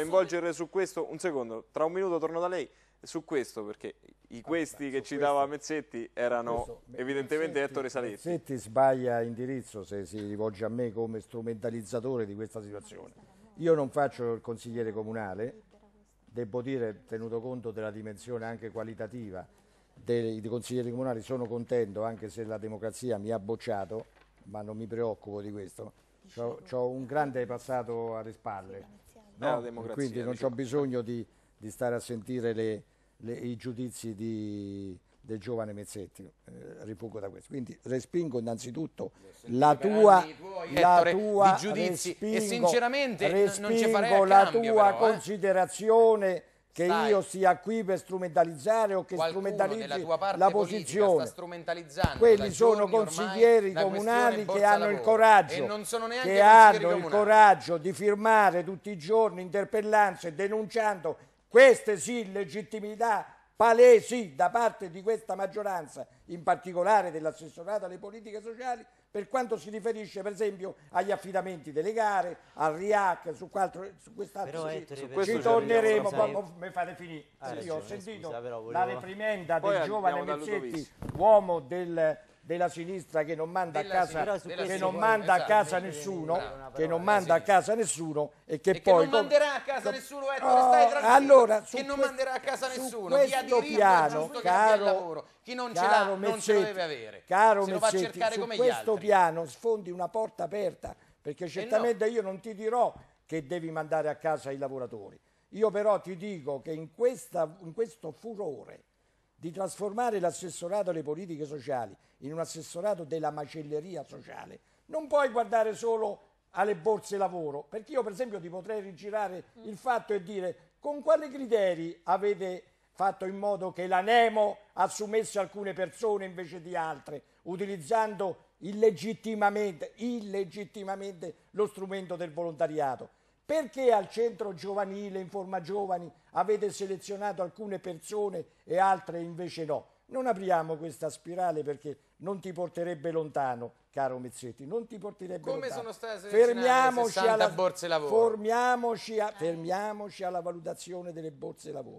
coinvolgere su questo, un secondo, tra un minuto torno da lei su questo perché i questi ah, che citava dava Mezzetti erano questo, evidentemente Mezzetti, Ettore Saletti. Mezzetti sbaglia indirizzo se si rivolge a me come strumentalizzatore di questa situazione. Io non faccio il consigliere comunale, devo dire tenuto conto della dimensione anche qualitativa dei, dei consiglieri comunali, sono contento anche se la democrazia mi ha bocciato, ma non mi preoccupo di questo. ho un grande passato alle spalle no? quindi non c'ho bisogno di, di, stare a sentire le, le, i giudizi di, del giovane Mezzetti, eh, rifugo da questo. Quindi respingo innanzitutto la tua, tuoi, la tua giudizi respingo, e sinceramente respingo non ci la cambio, tua però, eh. considerazione che Stai. io sia qui per strumentalizzare o che Qualcuno strumentalizzi la posizione. Quelli sono consiglieri comunali che hanno, il coraggio, che hanno il coraggio, di firmare tutti i giorni interpellanze denunciando queste sì legittimità palesi da parte di questa maggioranza, in particolare dell'assessorato alle politiche sociali, per quanto si riferisce per esempio agli affidamenti delle gare, al RIAC, su, quattro, su quest'altro ci, eh, su questo ci torneremo, quando mi fate finire. Ah, sì, io ho sentito scusa, volevo... la reprimenda del Poi giovane Mezzetti, uomo del della sinistra che non manda, a casa, sinistra, che non manda esatto, a casa, nessuno, no, che non manda a esatto. casa nessuno e che e poi... Che non manderà a casa nessuno, eh, oh, stai tranquillo, allora, che non manderà a casa nessuno, chi ha diritto piano, è caro, lavoro, chi non ce l'ha non ce lo deve avere, caro se Mezzetti, lo fa cercare come questo piano sfondi una porta aperta, perché certamente no. io non ti dirò che devi mandare a casa i lavoratori, io però ti dico che in, questa, in questo furore di trasformare l'assessorato alle politiche sociali in un assessorato della macelleria sociale, non puoi guardare solo alle borse lavoro, perché io per esempio ti potrei rigirare mm. il fatto e dire con quali criteri avete fatto in modo che la l'ANEMO assumesse alcune persone invece di altre, utilizzando illegittimamente, illegittimamente lo strumento del volontariato. Perché al centro giovanile, in forma giovani, avete selezionato alcune persone e altre invece no? Non apriamo questa spirale perché non ti porterebbe lontano, caro Mezzetti, non ti porterebbe Come lontano. Come sono state fermiamoci alla, borse lavoro? Fermiamoci, a, fermiamoci alla valutazione delle borse lavoro.